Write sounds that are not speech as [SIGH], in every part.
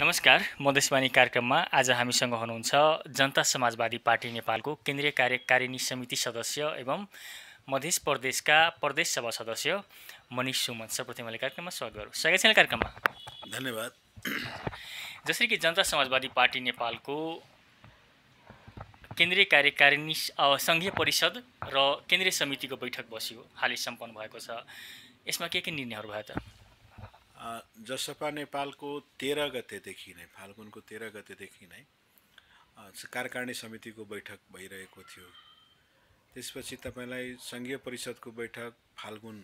नमस्कार मधेसवाणी कार्यक्रममा आज हामीसँग हुनुहुन्छ जनता समाजवादी पार्टी नेपालको केन्द्रीय कार्यकारिणी समिति सदस्य एवं मधेस प्रदेशका प्रदेश सभा सदस्य मनिष सुमन सर्वप्रथम मैले कार्यक्रममा स्वागत गरौँ स्वागत छ कार्यक्रममा धन्यवाद जसरी कि जनता समाजवादी पार्टी नेपालको केन्द्रीय कार्यकारिणी सङ्घीय परिषद र केन्द्रीय समितिको बैठक बस्यो हालै सम्पन्न भएको छ यसमा के के निर्णयहरू भयो त जसपा नेपालको तेह्र गतेदेखि नै फाल्गुनको तेह्र गतेदेखि नै कार्यकारिणी समितिको बैठक भइरहेको थियो त्यसपछि तपाईँलाई सङ्घीय परिषदको बैठक फाल्गुन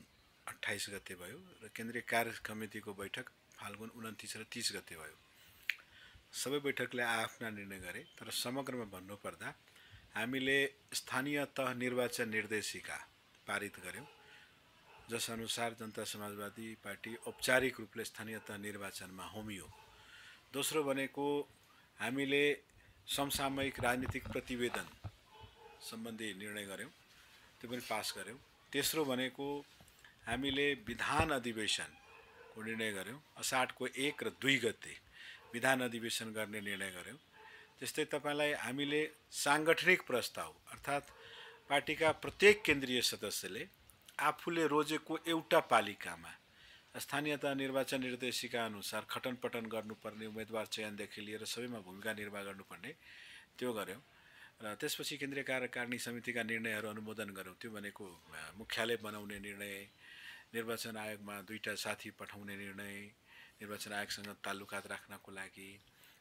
अठाइस गते भयो र केन्द्रीय कार्य समितिको बैठक फाल्गुन उन्तिस र तिस गते भयो सबै बैठकले आआफ्ना निर्णय गरे तर समग्रमा भन्नुपर्दा हामीले स्थानीय तह निर्वाचन निर्देशिका पारित गऱ्यौँ जसअनुसार जनता समाजवादी पार्टी औपचारिक रूपले स्थानीय तह निर्वाचनमा होमियो दोस्रो भनेको हामीले समसामयिक राजनीतिक प्रतिवेदन सम्बन्धी निर्णय गऱ्यौँ त्यो पनि पास गऱ्यौँ तेस्रो भनेको हामीले विधान अधिवेशनको निर्णय गऱ्यौँ असाढको एक र दुई गते विधान अधिवेशन गर्ने निर्णय गऱ्यौँ त्यस्तै तपाईँलाई हामीले साङ्गठनिक प्रस्ताव अर्थात् पार्टीका प्रत्येक केन्द्रीय सदस्यले आफूले रोजेको एउटा पालिकामा स्थानीय तह निर्वाचन निर्देशिका अनुसार खटनपटन गर्नुपर्ने उम्मेदवार चयनदेखि लिएर सबैमा भूमिका निर्वाह गर्नुपर्ने त्यो गऱ्यौँ र त्यसपछि केन्द्रीय कार्यकारिणी समितिका निर्णयहरू अनुमोदन गऱ्यौँ त्यो भनेको मुख्यालय बनाउने निर्णय निर्वाचन आयोगमा दुईवटा साथी पठाउने निर्णय निर्वाचन आयोगसँग तालुकात राख्नको लागि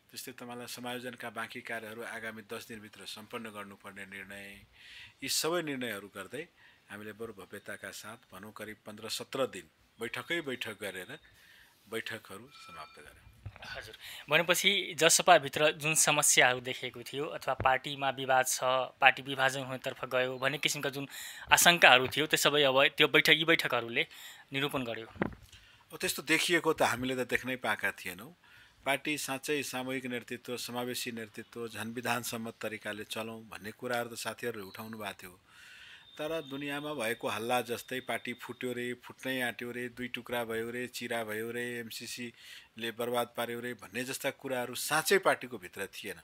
त्यस्तै तपाईँलाई समायोजनका बाँकी कार्यहरू आगामी दस दिनभित्र सम्पन्न गर्नुपर्ने निर्णय यी सबै निर्णयहरू गर्दै हामीले बरु भव्यताका साथ भनौँ करिब पन्ध्र सत्र दिन बैठकै बैठक गरेर बैठकहरू समाप्त गरे हजुर भनेपछि जसपाभित्र जुन समस्याहरू देखेको थियो अथवा पार्टीमा विवाद छ पार्टी विभाजन हुनेतर्फ गयो भन्ने किसिमका जुन आशङ्काहरू थियो त्यो सबै अब त्यो बैठक यी बैठकहरूले निरूपण गर्यो त्यस्तो देखिएको त हामीले त देख्नै पाएका थिएनौँ पार्टी साँच्चै सामूहिक नेतृत्व समावेशी नेतृत्व झन् विधानसम्मत तरिकाले चलाउँ भन्ने कुराहरू त साथीहरूले उठाउनु भएको थियो तर दुनियाँमा भएको हल्ला जस्तै पार्टी फुट्यो रे फुट्नै आँट्यो रे दुई टुक्रा भयो रे चिरा भयो रे एमसिसीले बर्बाद पार्यो रे भन्ने जस्ता कुराहरू साँच्चै पार्टीको भित्र थिएन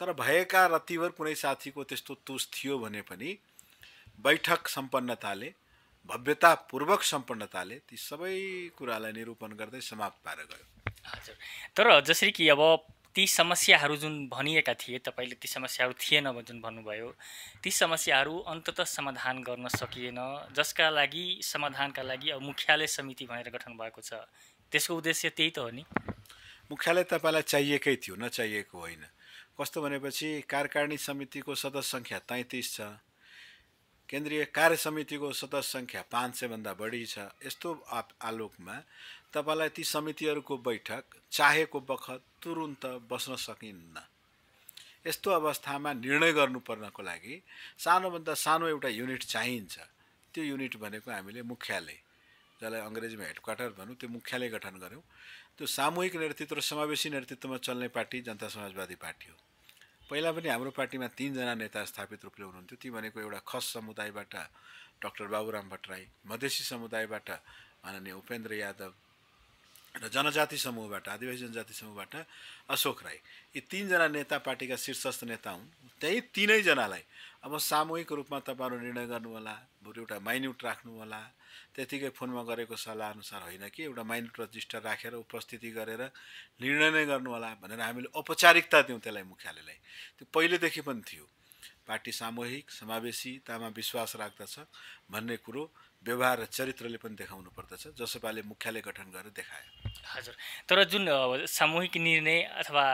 तर भएका रतिभर कुनै साथीको त्यस्तो तुस थियो भने पनि बैठक सम्पन्नताले भव्यतापूर्वक सम्पन्नताले ती सबै कुरालाई निरूपण गर्दै समाप्त पार गयो हजुर तर जसरी कि अब ती समस्याहरू जुन भनिएका थिए तपाईँले ती समस्याहरू थिएन जुन भन्नुभयो ती समस्याहरू अन्तत समाधान गर्न सकिएन जसका लागि समाधानका लागि अब मुख्यालय समिति भनेर गठन भएको छ त्यसको उद्देश्य त्यही त हो नि मुख्यालय तपाईँलाई चाहिएकै थियो नचाहिएको होइन कस्तो भनेपछि कार्यकारिणी समितिको सदस्य सङ्ख्या तैँतिस छ केन्द्रीय कार्य समितिको सदस्य सङ्ख्या पाँच सयभन्दा बढी छ यस्तो आलोकमा तपाईँलाई ती समितिहरूको बैठक चाहेको बखत तुरुन्त बस्न सकिन्न यस्तो अवस्थामा निर्णय गर्नुपर्नको लागि सानोभन्दा सानो एउटा युनिट चाहिन्छ त्यो युनिट भनेको हामीले मुख्यालय जसलाई अङ्ग्रेजीमा क्वार्टर भनौँ त्यो मुख्यालय गठन गऱ्यौँ त्यो सामूहिक नेतृत्व र समावेशी नेतृत्वमा चल्ने पार्टी जनता समाजवादी पार्टी हो पहिला पनि हाम्रो पार्टीमा तिनजना नेता स्थापित रूपले हुनुहुन्थ्यो ती भनेको एउटा खस समुदायबाट डाक्टर बाबुराम भट्टराई मधेसी समुदायबाट माननीय उपेन्द्र यादव र जनजाति समूहबाट आदिवासी जनजाति समूहबाट अशोक राई यी तिनजना नेता पार्टीका शीर्षस्थ नेता हुन् त्यही तिनैजनालाई अब सामूहिक रूपमा तपाईँहरू निर्णय गर्नुहोला बरु एउटा माइन्युट राख्नु होला त्यतिकै फोनमा गरेको सल्लाह अनुसार होइन कि एउटा माइन्युट रजिस्टर राखेर उपस्थिति गरेर निर्णय नै होला भनेर हामीले औपचारिकता दियौँ त्यसलाई मुख्यालयलाई त्यो पहिलेदेखि पनि थियो पार्टी सामूहिक समावेशितामा विश्वास राख्दछ भन्ने कुरो व्यवहार र चरित्रले पनि देखाउनु पर्दछ जसपाले मुख्यालय गठन गरेर देखायो हजुर तर जुन सामूहिक निर्णय अथवा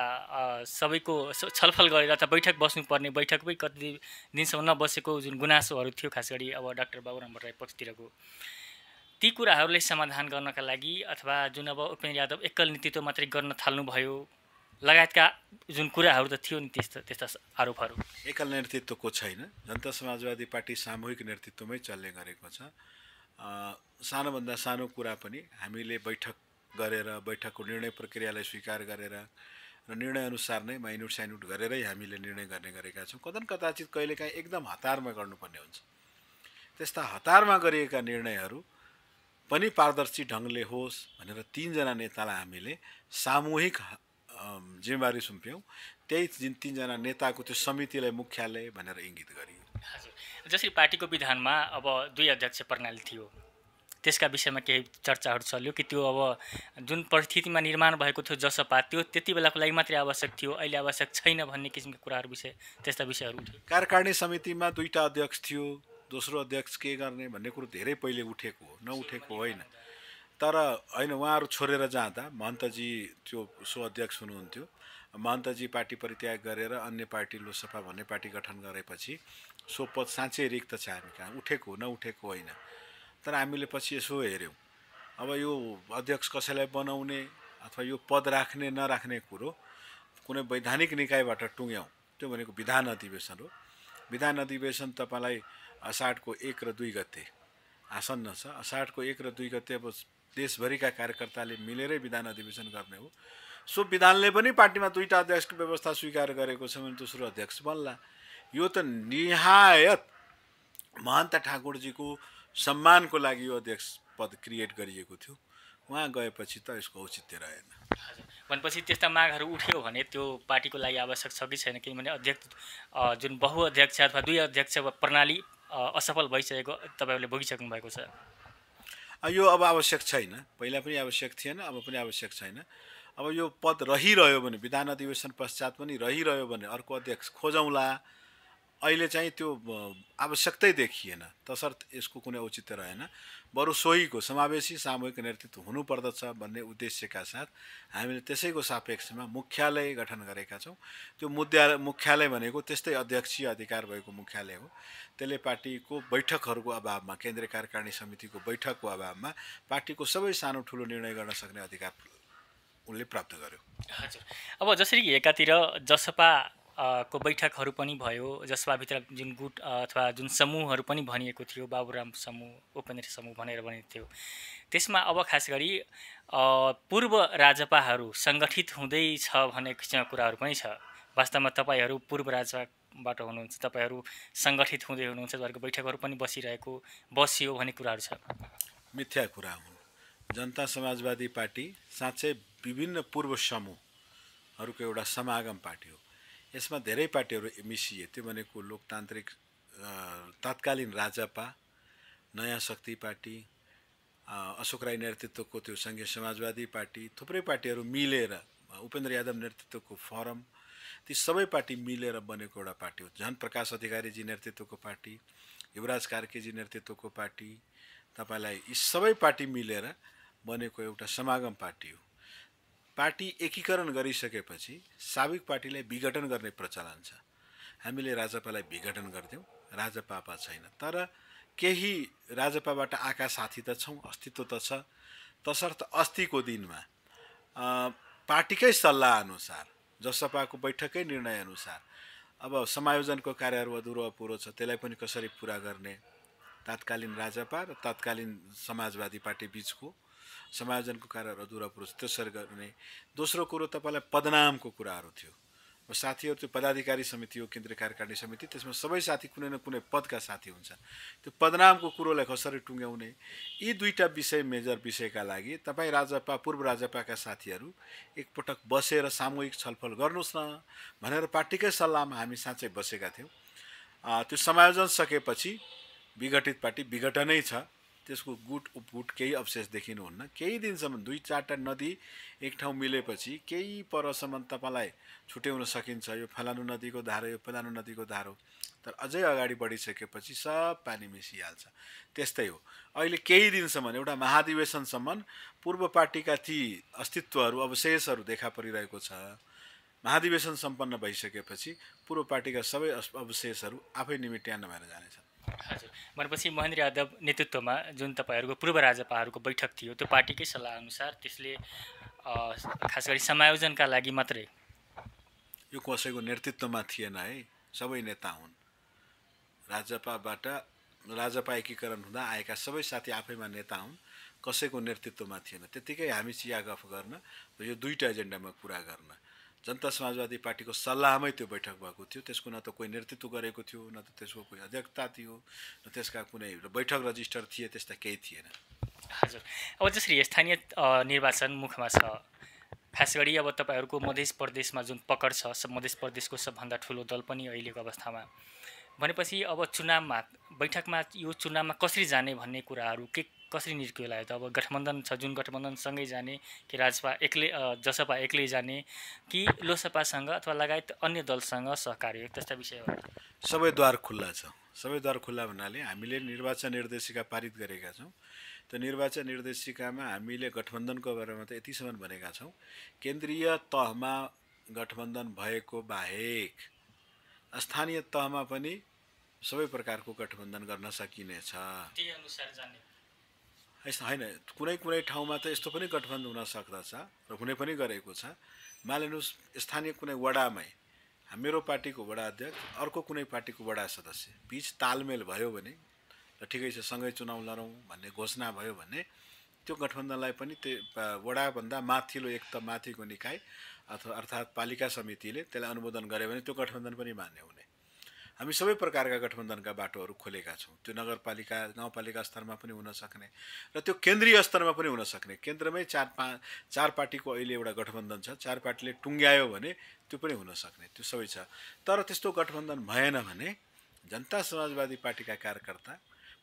सबैको छलफल गरेर अथवा बैठक बस्नुपर्ने बैठकमै कति दिनसम्म नबसेको जुन गुनासोहरू थियो खास गरी अब डाक्टर बाबुराम भट्टराई पक्षतिरको ती कुराहरूले समाधान गर्नका लागि अथवा जुन अब उपेन्द्र यादव एकल नेतृत्व मात्रै गर्न थाल्नुभयो लगायतका जुन कुराहरू त थियो नि त्यस्ता त्यस्ता आरोपहरू एकल नेतृत्वको छैन जनता समाजवादी पार्टी सामूहिक नेतृत्वमै चल्ने गरेको छ सानोभन्दा सानो कुरा पनि हामीले बैठक गरेर बैठकको निर्णय प्रक्रियालाई स्वीकार गरेर र निर्णयअनुसार नै माइन्युट साइन्युट गरेरै हामीले निर्णय गर्ने गरेका छौँ कदन कदाचित कहिलेकाहीँ एकदम हतारमा गर्नुपर्ने हुन्छ त्यस्ता हतारमा गरिएका निर्णयहरू पनि पारदर्शी ढङ्गले होस् भनेर तिनजना नेतालाई हामीले सामूहिक जिम्मेवारी सुम्प्यौँ त्यही तिनजना नेताको त्यो समितिलाई मुख्यालय भनेर इङ्गित गरियो जसरी पार्टीको विधानमा अब दुई अध्यक्ष प्रणाली थियो त्यसका विषयमा केही चर्चाहरू चल्यो कि त्यो अब जुन परिस्थितिमा निर्माण भएको थियो जसपा त्यो त्यति बेलाको लागि मात्रै आवश्यक थियो अहिले आवश्यक छैन भन्ने किसिमको कुराहरू विषय त्यस्ता विषयहरू उठ्यो कार्यकारिणी समितिमा दुईवटा अध्यक्ष थियो दोस्रो अध्यक्ष के गर्ने भन्ने कुरो धेरै पहिले उठेको हो नउठेको होइन तर होइन उहाँहरू छोडेर जाँदा महन्तजी त्यो सो अध्यक्ष हुनुहुन्थ्यो महन्तजी पार्टी परित्याग गरेर अन्य पार्टी लोसफा भन्ने पार्टी गठन गरेपछि सो पद साँच्चै रिक्त छ हामी कहाँ उठेको हो नउठेको होइन तर हामीले पछि यसो हेऱ्यौँ अब यो अध्यक्ष कसैलाई बनाउने अथवा यो पद राख्ने नराख्ने कुरो कुनै वैधानिक निकायबाट टुङ्ग्याउँ त्यो भनेको विधान अधिवेशन हो विधान अधिवेशन तपाईँलाई असाढको एक र दुई गते आसन्न छ असाढको एक र दुई गते अब देशभरिका कार्यकर्ताले मिलेरै विधान अधिवेशन गर्ने हो सो विधानले पनि पार्टीमा दुईवटा अध्यक्षको व्यवस्था स्वीकार गरेको छ भने दोस्रो अध्यक्ष बन्ला यो त निहायत महन्त ठाकुरजीको सम्मानको लागि यो अध्यक्ष पद क्रिएट गरिएको थियो उहाँ गएपछि त यसको औचित्य रहेन भनेपछि त्यस्ता मागहरू उठ्यो भने त्यो पार्टीको लागि आवश्यक छ कि छैन किनभने अध्यक्ष जुन बहुअध्यक्ष अथवा दुई अध्यक्ष प्रणाली असफल भइसकेको तपाईँहरूले भोगिसक्नु भएको छ यो अब आवश्यक छैन पहिला पनि आवश्यक थिएन अब पनि आवश्यक छैन अब यो पद रहिरह्यो भने विधान अधिवेशन पश्चात पनि रहिरह्यो भने अर्को अध्यक्ष खोजौँला अहिले चाहिँ त्यो आवश्यकतै देखिएन तसर्थ यसको कुनै औचित्य रहेन बरु सोहीको समावेशी सामूहिक नेतृत्व हुनुपर्दछ भन्ने उद्देश्यका साथ हामीले त्यसैको सापेक्षमा मुख्यालय गठन गरेका छौँ त्यो मुद्दा मुख्यालय भनेको त्यस्तै अध्यक्षीय अधिकार भएको मुख्यालय हो त्यसले पार्टीको बैठकहरूको अभावमा केन्द्रीय कार्यकारिणी समितिको बैठकको अभावमा पार्टीको सबै सानो ठुलो निर्णय गर्न सक्ने अधिकार उनले प्राप्त गर्यो हजुर अब जसरी एकातिर जसपा को बैठकहरू पनि भयो भित्र जुन गुट अथवा जुन समूहहरू पनि भनिएको थियो बाबुराम समूह उपेन्द्र समूह भनेर भनिएको थियो त्यसमा अब खास गरी पूर्व राजपाहरू सङ्गठित हुँदैछ भन्ने किसिमका कुराहरू पनि छ वास्तवमा तपाईँहरू पूर्व राजपाबाट हुनुहुन्छ तपाईँहरू सङ्गठित हुँदै हुनुहुन्छ तपाईँहरूको बैठकहरू पनि बसिरहेको बसियो भन्ने कुराहरू छ मिथ्या कुरा हो जनता समाजवादी पार्टी साँच्चै विभिन्न पूर्व समूहहरूको एउटा समागम पार्टी हो यसमा धेरै पार्टीहरू मिसिए त्यो भनेको लोकतान्त्रिक तत्कालीन राजापा नयाँ शक्ति पार्टी अशोक राई नेतृत्वको त्यो सङ्घीय समाजवादी पार्टी थुप्रै पार्टीहरू मिलेर उपेन्द्र यादव नेतृत्वको फोरम ती सबै पार्टी मिलेर बनेको एउटा पार्टी हो झन प्रकाश अधिकारीजी नेतृत्वको पार्टी युवराज कार्केजी नेतृत्वको पार्टी तपाईँलाई यी सबै पार्टी मिलेर बनेको एउटा समागम पार्टी हो पार्टी एकीकरण गरिसकेपछि साविक पार्टीलाई विघटन गर्ने प्रचलन छ हामीले राजपालाई विघटन गर्थ्यौँ राजपापा छैन तर केही राजपाबाट आका साथी त छौँ अस्तित्व त छ तसर्थ अस्तिको दिनमा पार्टीकै सल्लाह अनुसार जसपाको बैठकै निर्णयअनुसार अब समायोजनको कार्यहरू अधुरो अपुरो छ त्यसलाई पनि कसरी पुरा गर्ने तात्कालीन राजपा र तत्कालीन समाजवादी पार्टी बिचको समायोजनको कार्यहरू अधुरा पुरुष त्यसरी गर्ने दोस्रो कुरो तपाईँलाई पदनामको कुराहरू थियो अब साथीहरू त्यो पदाधिकारी समिति हो केन्द्रीय कार्यकारिणी समिति त्यसमा सबै साथी कुनै न कुनै पदका साथी हुन्छ त्यो पदनामको कुरोलाई कसरी टुङ्ग्याउने यी दुईवटा विषय मेजर विषयका लागि तपाईँ राजपा पूर्व राजपाका साथीहरू एकपटक बसेर सामूहिक छलफल गर्नुहोस् न भनेर पार्टीकै सल्लाहमा हामी साँच्चै बसेका थियौँ त्यो समायोजन सकेपछि विघटित पार्टी विघटनै छ त्यसको गुट उपगुट केही अवशेष देखिनुहुन्न केही दिनसम्म दुई चारवटा नदी एक ठाउँ मिलेपछि केही परसम्म तपाईँलाई छुट्याउन सकिन्छ यो फलानु नदीको धारो यो फलानु नदीको धारो तर अझै अगाडि बढिसकेपछि सब पानी मिसिहाल्छ त्यस्तै हो अहिले केही दिनसम्म एउटा महाधिवेशनसम्म पूर्व पार्टीका ती अस्तित्वहरू अवशेषहरू देखा परिरहेको छ महाधिवेशन सम्पन्न भइसकेपछि पूर्व पार्टीका सबै अवशेषहरू आफै निमिट्यान्न भएर जानेछ हजुर भनेपछि महेन्द्र यादव नेतृत्वमा जुन तपाईँहरूको पूर्व राजपाहरूको बैठक थियो त्यो पार्टीकै सल्लाह अनुसार त्यसले खास गरी समायोजनका लागि मात्रै यो कसैको नेतृत्वमा थिएन है सबै नेता हुन् राजपाबाट राजपा एकीकरण हुँदा आएका सबै साथी आफैमा नेता हुन् कसैको नेतृत्वमा थिएन त्यत्तिकै हामी चिया गफ गर्न र यो दुईवटा एजेन्डामा कुरा गर्न जनता समाजवादी पार्टीको सल्लाहमै त्यो बैठक भएको थियो त्यसको न त कोही नेतृत्व गरेको थियो न त त्यसको कोही अध्यक्षता थियो न त्यसका कुनै बैठक रजिस्टर थिए त्यस्ता केही थिएन हजुर अब जसरी स्थानीय निर्वाचन मुखमा छ खास गरी अब तपाईँहरूको मध्य प्रदेशमा जुन पकड छ सब मध्य प्रदेशको सबभन्दा ठुलो दल पनि अहिलेको अवस्थामा भनेपछि अब चुनावमा बैठकमा यो चुनावमा कसरी जाने भन्ने कुराहरू के कसरी निस्कियो होला त अब गठबन्धन छ जुन गठबन्धनसँगै जाने कि राजपा एक्लै जसपा एक्लै जाने कि लोसपासँग अथवा लगायत अन्य दलसँग सहकार्य त्यस्ता विषयहरू सबैद्वार खुल्ला छ सबैद्वार खुल्ला भन्नाले हामीले निर्वाचन निर्देशिका पारित गरेका छौँ त्यो निर्वाचन निर्देशिकामा हामीले गठबन्धनको बारेमा त यतिसम्म भनेका छौँ केन्द्रीय तहमा गठबन्धन भएको बाहेक स्थानीय तहमा पनि सबै प्रकारको गठबन्धन गर्न सकिनेछ त्यही अनुसार जाने यस्तो होइन कुनै कुनै ठाउँमा त यस्तो पनि गठबन्धन हुन सक्दछ र हुने पनि गरेको छ मानिलिनुहोस् स्थानीय कुनै वडामै मेरो पार्टीको वडा अध्यक्ष अर्को कुनै पार्टीको वडा सदस्य बिच तालमेल भयो भने र ठिकै छ सँगै चुनाउ लडौँ भन्ने घोषणा भयो भने त्यो गठबन्धनलाई पनि त्यो वडाभन्दा माथिल्लो एक त माथिको निकाय अथवा अर्थात् पालिका समितिले त्यसलाई अनुमोदन गर्यो भने त्यो गठबन्धन पनि मान्य हुने हामी सबै प्रकारका गठबन्धनका बाटोहरू खोलेका छौँ त्यो नगरपालिका गाउँपालिका स्तरमा पनि हुन सक्ने र त्यो केन्द्रीय स्तरमा पनि हुन सक्ने केन्द्रमै चार पा चार पार्टीको अहिले एउटा गठबन्धन छ चार पार्टीले टुङ्ग्यायो भने त्यो पनि हुन सक्ने त्यो सबै छ तर त्यस्तो गठबन्धन भएन भने जनता समाजवादी पार्टीका कार्यकर्ता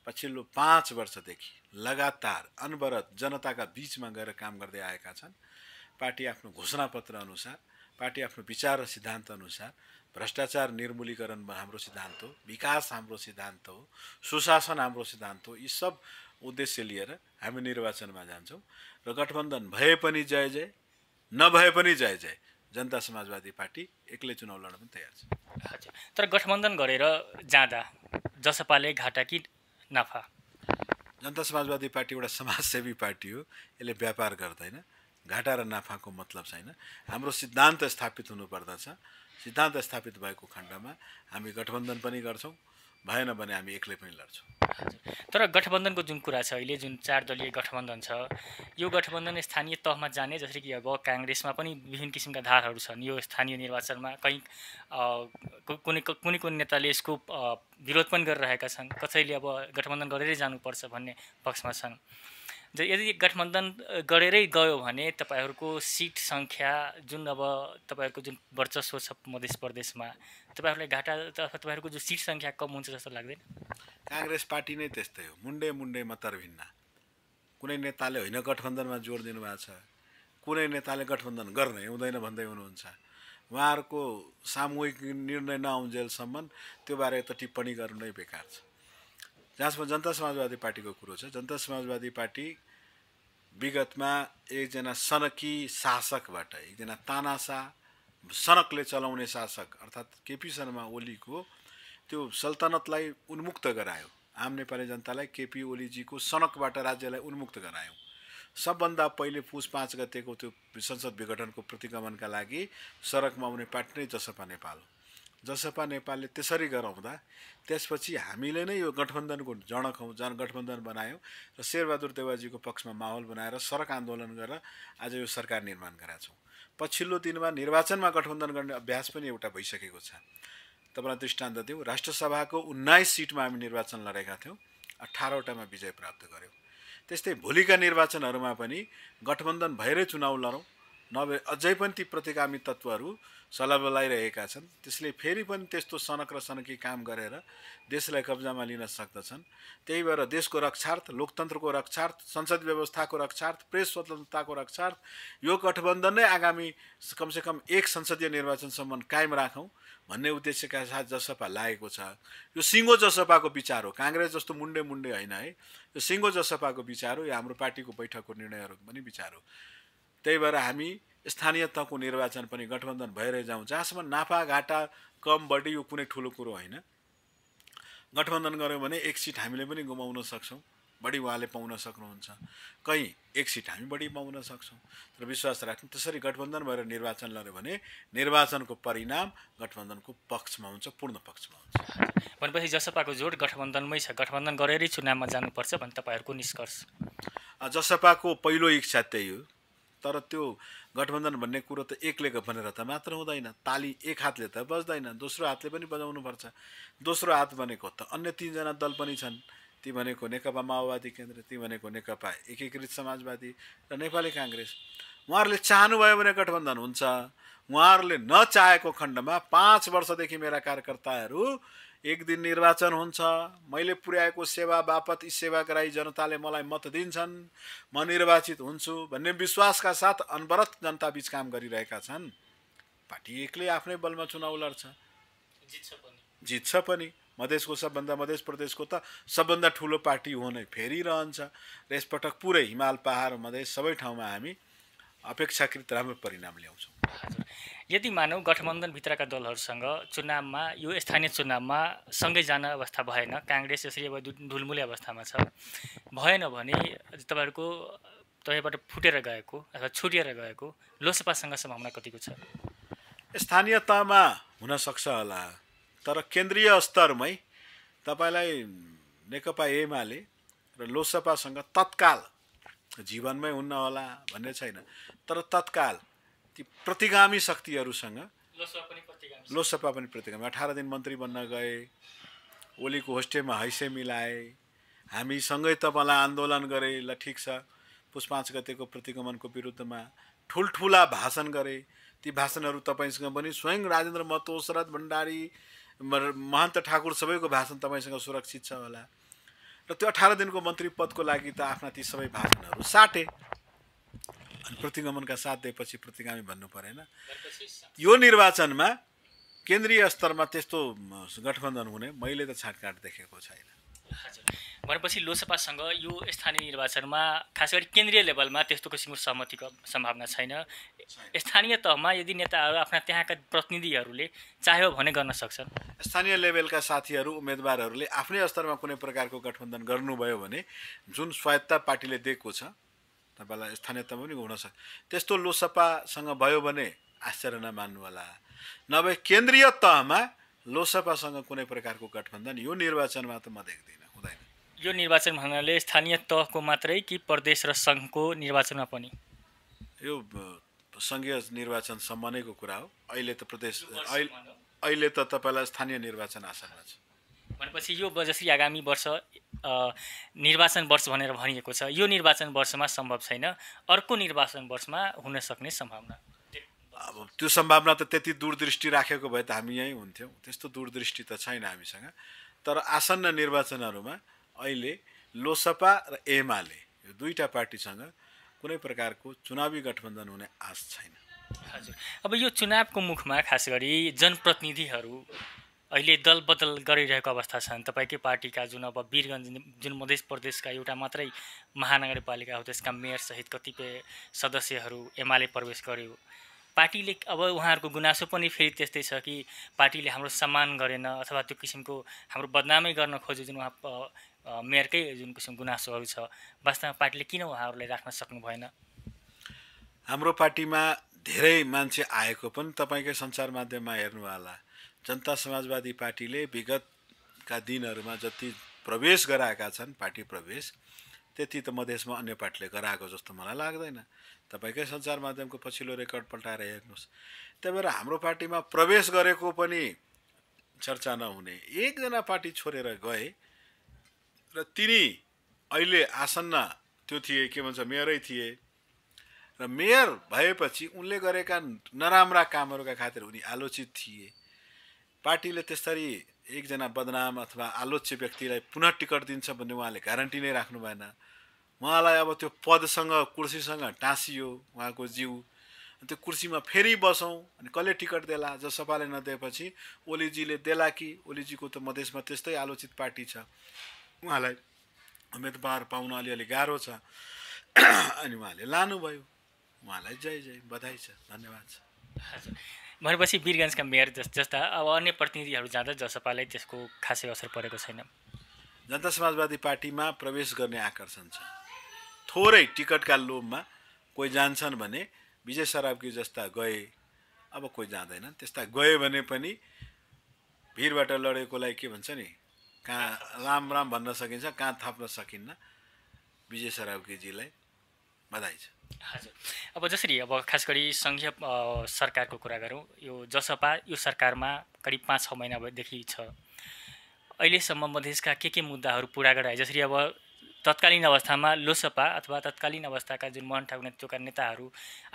पछिल्लो पाँच वर्षदेखि लगातार अनवरत जनताका बिचमा गएर काम गर्दै आएका छन् पार्टी आफ्नो घोषणापत्र अनुसार पार्टी आफ्नो विचार र सिद्धान्त अनुसार भ्रष्टाचार निर्मूलीकरण हाम्रो सिद्धान्त हो विकास हाम्रो सिद्धान्त हो सुशासन हाम्रो सिद्धान्त हो यी सब उद्देश्य लिएर हामी निर्वाचनमा जान्छौँ र गठबन्धन भए पनि जय जय नभए पनि जय जय जनता समाजवादी पार्टी एक्लै चुनाव लड्न पनि तयार छ हजुर तर गठबन्धन गरेर जाँदा जसपाले घाटा कि नाफा जनता समाजवादी पार्टी एउटा समाजसेवी पार्टी हो यसले व्यापार गर्दैन घाटा र नाफाको मतलब छैन हाम्रो सिद्धान्त स्थापित हुनुपर्दछ सिद्धान्त स्थापित भएको खण्डमा हामी गठबन्धन पनि गर्छौँ भएन भने हामी एक्लै पनि लड्छौँ तर गठबन्धनको जुन कुरा छ अहिले जुन चार दलीय गठबन्धन छ यो गठबन्धन स्थानीय तहमा जाने जसरी कि अब काङ्ग्रेसमा पनि विभिन्न किसिमका धारहरू छन् यो स्थानीय निर्वाचनमा कहीँ कुनै कुनै कुनै नेताले यसको विरोध पनि गरिरहेका छन् कसैले अब गठबन्धन गरेरै जानुपर्छ भन्ने पक्षमा छन् यदि गठबन्धन गरेरै गयो भने तपाईँहरूको सिट सङ्ख्या जुन अब तपाईँहरूको जुन वर्चस्व छ मधेस प्रदेशमा तपाईँहरूलाई घाटा अथवा तपाईँहरूको जो सिट सङ्ख्या कम हुन्छ जस्तो लाग्दैन काङ्ग्रेस पार्टी नै त्यस्तै हो मुन्डे मुन्डेमा भिन्न कुनै नेताले होइन गठबन्धनमा जोड दिनुभएको छ कुनै नेताले गठबन्धन गर्ने हुँदैन भन्दै हुनुहुन्छ उहाँहरूको सामूहिक निर्णय नआउन्जेलसम्म त्यो बारे त टिप्पणी गर्नु नै बेकार छ जहाँसम्म जनता समाजवादी पार्टीको कुरो छ जनता समाजवादी पार्टी विगतमा एकजना सनकी शासकबाट एकजना तानासा सनकले चलाउने शासक अर्थात् केपी शर्मा ओलीको त्यो सल्तनतलाई उन्मुक्त गरायो आम नेपाली जनतालाई केपी ओलीजीको सनकबाट राज्यलाई उन्मुक्त गरायौँ सबभन्दा पहिले पुस पाँच गतेको त्यो संसद विघटनको प्रतिगमनका लागि सडकमा आउने पार्टी नै जसपा नेपाल हो जसपा नेपालले त्यसरी गराउँदा त्यसपछि हामीले नै यो गठबन्धनको जणक हौँ जनगठबन्धन बनायौँ र शेरबहादुर देवाजीको पक्षमा माहौल बनाएर सडक आन्दोलन गरेर आज यो सरकार निर्माण गराएको छौँ पछिल्लो दिनमा निर्वाचनमा गठबन्धन गर्ने अभ्यास पनि एउटा भइसकेको छ तपाईँलाई दृष्टान्त दिउँ राष्ट्रसभाको उन्नाइस सिटमा हामी निर्वाचन लडेका थियौँ अठारवटामा विजय प्राप्त गऱ्यौँ त्यस्तै भोलिका निर्वाचनहरूमा पनि गठबन्धन भएरै चुनाव लडौँ नभए अझै पनि ती प्रतिगामी तत्त्वहरू सलबलाइरहेका छन् त्यसले फेरि पनि त्यस्तो सनक र सनकी काम गरेर देशलाई कब्जामा लिन सक्दछन् त्यही भएर देशको रक्षार्थ लोकतन्त्रको रक्षार्थ संसद व्यवस्थाको रक्षार्थ प्रेस स्वतन्त्रताको रक्षार्थ यो गठबन्धन नै आगामी कमसेकम एक संसदीय निर्वाचनसम्म कायम राखौँ भन्ने उद्देश्यका साथ जसपा लागेको छ यो सिङ्गो जसपाको विचार हो काङ्ग्रेस जस्तो मुन्डे मुन्डे होइन है यो सिङ्गो जसपाको विचार हो यो हाम्रो पार्टीको बैठकको निर्णयहरूको पनि विचार हो त्यही भएर हामी स्थानीय तहको निर्वाचन पनि गठबन्धन भएर जाउँ जहाँसम्म नाफा घाटा कम बढी यो कुनै ठुलो कुरो होइन गठबन्धन गऱ्यौँ भने एक सिट हामीले पनि गुमाउन सक्छौँ बढी उहाँले पाउन सक्नुहुन्छ कहीँ एक सिट हामी बढी पाउन सक्छौँ तर विश्वास राख्नु त्यसरी गठबन्धन भएर निर्वाचन लड्यो भने निर्वाचनको परिणाम गठबन्धनको पक्षमा हुन्छ पूर्ण पक्षमा हुन्छ भनेपछि जसपाको जोड गठबन्धनमै छ गठबन्धन गरेरै चुनावमा जानुपर्छ भन्ने तपाईँहरूको निष्कर्ष जसपाको पहिलो इच्छा त्यही हो तर त्यो गठबन्धन भन्ने कुरो त एकले भनेर त मात्र हुँदैन ताली एक हातले त बज्दैन दोस्रो हातले पनि बजाउनुपर्छ दोस्रो हात भनेको त अन्य तिनजना दल पनि छन् ती भनेको नेकपा माओवादी केन्द्र ती भनेको नेकपा एकीकृत समाजवादी र नेपाली काङ्ग्रेस उहाँहरूले चाहनुभयो भने गठबन्धन हुन्छ उहाँहरूले नचाहेको खण्डमा पाँच वर्षदेखि मेरा कार्यकर्ताहरू एक दिन निर्वाचन हुन्छ मैले पुर्याएको सेवा बापत यी सेवा गराई जनताले मलाई मत दिन्छन् म निर्वाचित हुन्छु भन्ने विश्वासका साथ अनवरत जनता बिच काम गरिरहेका छन् पार्टी एक्लै आफ्नै बलमा चुनाव लड्छ जित्छ पनि मधेसको सबभन्दा मधेस प्रदेशको त सबभन्दा ठुलो पार्टी हो नै फेरि रहन्छ र यसपटक पुरै हिमाल पहाड मधेस सबै ठाउँमा हामी अपेक्षाकृत राम्रो परिणाम ल्याउँछौँ यदि मानौ गठबन्धनभित्रका दलहरूसँग चुनावमा यो स्थानीय चुनावमा सँगै जान अवस्था भएन काङ्ग्रेस यसरी अब ढुलमुले अवस्थामा छ भएन भने तपाईँहरूको तपाईँबाट फुटेर गएको अथवा छुटिएर गएको लोकसभासँग सम्भावना कतिको छ स्थानीय तहमा हुनसक्छ होला तर केन्द्रीय स्तरमै तपाईँलाई नेकपा एमाले र लोकसभासँग तत्काल जीवनमै हुन्न होला भन्ने छैन तर तत्काल कि प्रतिगामी शक्तिहरूसँग लोकसभा पनि प्रतिगामी अठार दिन मन्त्री बन्न गए ओलीको होस्टेमा हैसे मिलाए हामीसँगै तपाईँलाई आन्दोलन गरे ल ठिक छ पुष पाँच गतेको प्रतिगमनको विरुद्धमा ठुल्ठुला भाषण गरे ती भाषणहरू तपाईँसँग पनि स्वयं राजेन्द्र महतो शरद भण्डारी महन्त ठाकुर सबैको भाषण तपाईँसँग सुरक्षित छ होला र त्यो अठार दिनको मन्त्री पदको लागि त आफ्ना ती सबै भाषणहरू साटे प्रतिगमनका साथ दिएपछि प्रतिगामी भन्नु परेन यो निर्वाचनमा केन्द्रीय स्तरमा त्यस्तो गठबन्धन हुने मैले त छाटकाट देखेको छैन भनेपछि लोकसभासँग यो स्थानीय निर्वाचनमा खास गरी केन्द्रीय लेभलमा त्यस्तो किसिमको सहमतिको सम्भावना छैन स्थानीय तहमा यदि नेताहरू आफ्ना त्यहाँका प्रतिनिधिहरूले चाह्यो भने गर्न सक्छन् स्थानीय लेभलका साथीहरू उम्मेदवारहरूले आफ्नै स्तरमा कुनै प्रकारको गठबन्धन गर्नुभयो भने जुन स्वायत्त पार्टीले दिएको छ तपाईँलाई स्थानीयता पनि हुनसक्छ त्यस्तो लोसपासँग भयो भने आश्चर्य नमान्नुहोला नभए केन्द्रीय तहमा लोकसभासँग कुनै प्रकारको गठबन्धन यो निर्वाचनमा त म देख्दिनँ हुँदैन यो निर्वाचन भन्नाले स्थानीय तहको मात्रै कि प्रदेश र सङ्घको निर्वाचनमा पनि यो सङ्घीय निर्वाचनसम्म नैको कुरा हो अहिले त प्रदेश अहिले त तपाईँलाई स्थानीय निर्वाचन आशामा छ भनेपछि यो जसरी आगामी वर्ष निर्वाचन वर्ष भनेर भनिएको छ यो निर्वाचन वर्षमा सम्भव छैन अर्को निर्वाचन वर्षमा हुन सक्ने सम्भावना अब त्यो सम्भावना त त्यति दूरदृष्टि राखेको भए त हामी यहीँ हुन्थ्यौँ त्यस्तो दूरदृष्टि त छैन हामीसँग तर आसन्न निर्वाचनहरूमा अहिले लोसपा र एमाले यो दुईवटा पार्टीसँग कुनै प्रकारको चुनावी गठबन्धन हुने आश छैन हजुर अब यो चुनावको मुखमा खास गरी जनप्रतिनिधिहरू अहिले दल बदल गरिरहेको अवस्था छन् तपाईँकै पार्टीका जुन अब वीरगन्ज जुन मध्य प्रदेशका एउटा मात्रै महानगरपालिका हो त्यसका मेयरसहित कतिपय सदस्यहरू एमाले प्रवेश गर्यो पार्टीले अब उहाँहरूको गुनासो पनि फेरि त्यस्तै छ कि पार्टीले हाम्रो सम्मान गरेन अथवा त्यो किसिमको हाम्रो बदनामै गर्न खोज्यो जुन उहाँ मेयरकै जुन किसिम गुनासोहरू छ वास्तवमा पार्टीले किन उहाँहरूलाई राख्न सक्नु भएन हाम्रो पार्टीमा धेरै मान्छे आएको पनि तपाईँकै सञ्चार माध्यममा हेर्नु होला जनता समाजवादी पार्टीले विगतका दिनहरूमा जति प्रवेश गराएका छन् पार्टी प्रवेश त्यति त मधेसमा अन्य पार्टीले गराएको जस्तो मलाई लाग्दैन तपाईँकै सञ्चार माध्यमको पछिल्लो रेकर्ड पल्टाएर हेर्नुहोस् त्यही भएर हाम्रो पार्टीमा प्रवेश गरेको पनि चर्चा नहुने एकजना पार्टी छोडेर गए र तिनी अहिले आसन्न त्यो थिए के भन्छ मेयरै थिए र मेयर भएपछि उनले गरेका नराम्रा कामहरूका खातिर उनी आलोचित थिए पार्टीले त्यसरी एकजना बदनाम अथवा आलोच्य व्यक्तिलाई पुनः टिकट दिन्छ भन्ने उहाँले ग्यारेन्टी नै राख्नु भएन उहाँलाई अब त्यो पदसँग कुर्सीसँग टाँसियो उहाँको जिउ त्यो कुर्सीमा फेरि बसौँ अनि कसले टिकट देला जसपाले नदिएपछि ओलीजीले देला कि ओलीजीको त मधेसमा त्यस्तै आलोचित पार्टी छ उहाँलाई उम्मेदवार पाउन अलिअलि गाह्रो छ [CLEARS THROAT] अनि उहाँले लानुभयो उहाँलाई जय जय बधाई छ धन्यवाद छ भनेपछि वीरगन्जका मेयर जस जस्ता अब अन्य प्रतिनिधिहरू जाँदा जसपालाई त्यसको खासै असर परेको छैन जनता समाजवादी पार्टीमा प्रवेश गर्ने आकर्षण छ थोरै टिकटका लोभमा कोही जान्छन् भने विजय सराबकी जस्ता गए अब कोही जाँदैनन् त्यस्ता गए भने पनि भिरबाट लडेकोलाई के भन्छ नि कहाँ राम राम भन्न सकिन्छ कहाँ थाप्न सकिन्न विजय सराबकीजीलाई बधाई छ हजुर अब जसरी अब खास गरी सङ्घीय सरकारको कुरा गरौँ यो जसपा यो सरकारमा करिब पाँच छ महिनादेखि छ अहिलेसम्म मधेसका के के मुद्दाहरू पुरा गराए जसरी अब तत्कालीन अवस्थामा लोसपा अथवा तत्कालीन अवस्थाका जुन मोहन ठाकुर नेतृत्वका नेताहरू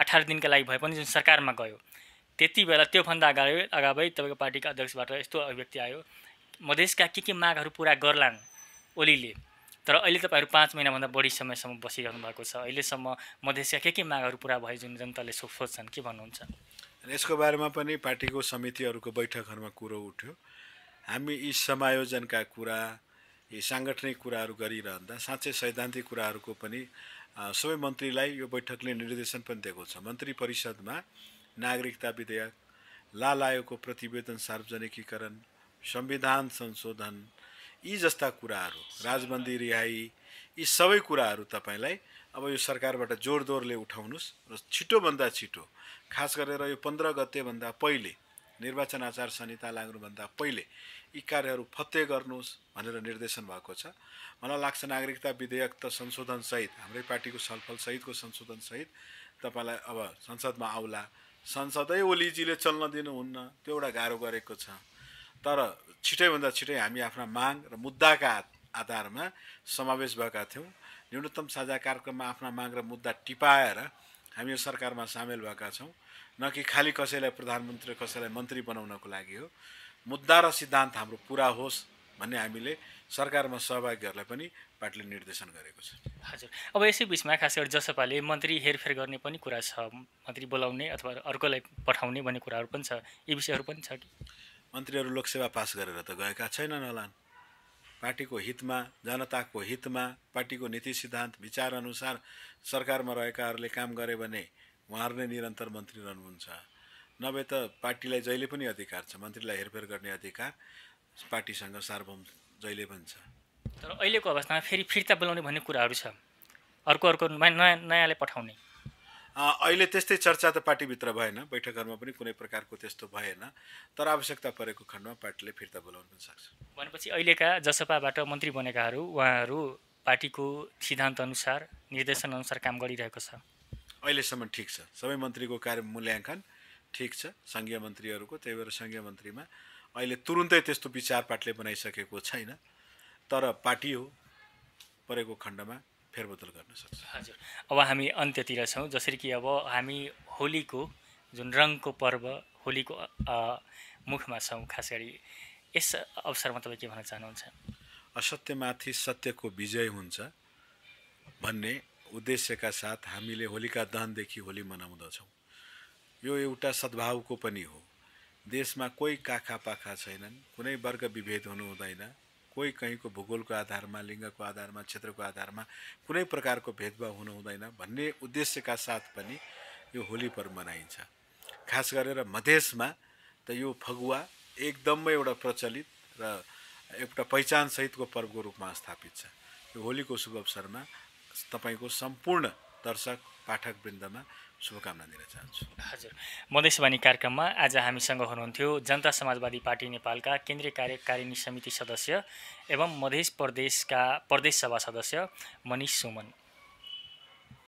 अठार दिनका लागि भए पनि जुन सरकारमा गयो त्यति बेला त्योभन्दा अगाडि अगावै तपाईँको पार्टीका अध्यक्षबाट यस्तो अभिव्यक्ति आयो मधेसका के के मागहरू पुरा गर्लान् ओलीले तर अहिले तपाईँहरू पाँच महिनाभन्दा बढी समयसम्म बसिरहनु भएको छ अहिलेसम्म मधेसका के के मागहरू पुरा भए जुन जनताले सोध्छन् के भन्नुहुन्छ यसको बारेमा पनि पार्टीको समितिहरूको बैठकहरूमा कुरो उठ्यो हामी यी समायोजनका कुरा यी साङ्गठनिक कुराहरू गरिरहँदा साँच्चै सैद्धान्तिक कुराहरूको पनि सबै मन्त्रीलाई यो बैठकले निर्देशन पनि दिएको छ मन्त्री परिषदमा नागरिकता विधेयक लाल आयोगको प्रतिवेदन सार्वजनिकीकरण संविधान संशोधन यी जस्ता कुराहरू राजबन्दी रिहाई यी सबै कुराहरू तपाईँलाई अब यो सरकारबाट जोरदोरले उठाउनुहोस् र छिटोभन्दा छिटो खास गरेर यो पन्ध्र गतेभन्दा पहिले निर्वाचन आचार संहिता लाग्नुभन्दा पहिले यी कार्यहरू फते गर्नुहोस् भनेर निर्देशन भएको छ मलाई लाग्छ नागरिकता विधेयक त संशोधनसहित हाम्रै पार्टीको छलफलसहितको संशोधनसहित तपाईँलाई अब संसदमा आउला संसदै ओलीजीले चल्न दिनुहुन्न त्यो एउटा गाह्रो गरेको छ तर छिटैभन्दा छिटै हामी आफ्ना माग र मुद्दाका आधारमा समावेश भएका थियौँ न्यूनतम साझा कार्यक्रममा आफ्ना माग र मुद्दा टिपाएर हामी यो सरकारमा सामेल भएका छौँ न कि खालि कसैलाई प्रधानमन्त्री कसैलाई मन्त्री बनाउनको लागि हो मुद्दा र सिद्धान्त हाम्रो पुरा होस् भन्ने हामीले सरकारमा सहभागीहरूलाई पनि पार्टीले निर्देशन गरेको छ हजुर अब यसै बिचमा खास गरी जसपाले मन्त्री हेरफेर गर्ने पनि कुरा छ मन्त्री बोलाउने अथवा अर्कोलाई पठाउने भन्ने कुराहरू पनि छ यी विषयहरू पनि छ कि मन्त्रीहरू लोकसेवा पास गरेर त गएका छैनन् होलान् पार्टीको हितमा जनताको हितमा पार्टीको नीति सिद्धान्त विचार अनुसार सरकारमा रहेकाहरूले काम गरे भने उहाँहरू नै निरन्तर मन्त्री रहनुहुन्छ नभए त पार्टीलाई जहिले पनि अधिकार छ मन्त्रीलाई हेरफेर गर्ने अधिकार पार्टीसँग सार्वभौम जहिले पनि छ तर अहिलेको अवस्थामा फेरि फिर्ता बोलाउने भन्ने कुराहरू छ अर्को अर्को नयाँ नयाँले पठाउने अहिले त्यस्तै चर्चा त पार्टीभित्र भएन बैठकहरूमा पनि कुनै प्रकारको त्यस्तो भएन तर आवश्यकता परेको खण्डमा पार्टीले फिर्ता बोलाउन पनि सक्छ भनेपछि अहिलेका जसपाबाट मन्त्री बनेकाहरू उहाँहरू पार्टीको सिद्धान्त अनुसार निर्देशन अनुसार काम गरिरहेको छ अहिलेसम्म ठिक छ सबै मन्त्रीको कार्य मूल्याङ्कन ठिक छ सङ्घीय मन्त्रीहरूको त्यही भएर सङ्घीय मन्त्रीमा अहिले तुरुन्तै त्यस्तो विचार पार्टीले बनाइसकेको छैन तर पार्टी हो परेको खण्डमा फेरबदल गर्न सक्छ हजुर अब हामी अन्त्यतिर छौँ जसरी कि अब हामी होलीको जुन रङको पर्व होलीको मुखमा छौँ खास गरी यस अवसरमा तपाईँ के भन्न चाहनुहुन्छ असत्यमाथि सत्यको विजय हुन्छ भन्ने उद्देश्यका साथ हामीले होलिका दहनदेखि होली मनाउँदछौँ यो एउटा सद्भावको पनि हो देशमा कोही काखा पाखा छैनन् कुनै वर्ग विभेद हुनु हुँदैन कोही कहीँको भूगोलको आधारमा लिङ्गको आधारमा क्षेत्रको आधारमा कुनै प्रकारको भेदभाव हुनु हुँदैन भन्ने उद्देश्यका साथ पनि यो होली पर्व मनाइन्छ खास गरेर मधेसमा त यो फगुवा एकदमै एउटा प्रचलित र एउटा पहिचानसहितको पर्वको रूपमा स्थापित छ यो होलीको शुभ अवसरमा तपाईँको सम्पूर्ण दर्शक पाठकवृन्दमा शुभकामना दिन चाहन्छु हजुर मधेसवाणी कार्यक्रममा आज हामीसँग हुनुहुन्थ्यो जनता समाजवादी पार्टी नेपालका केन्द्रीय कार्यकारिणी समिति सदस्य एवं मधेस प्रदेशका प्रदेश सभा सदस्य मनिष सुमन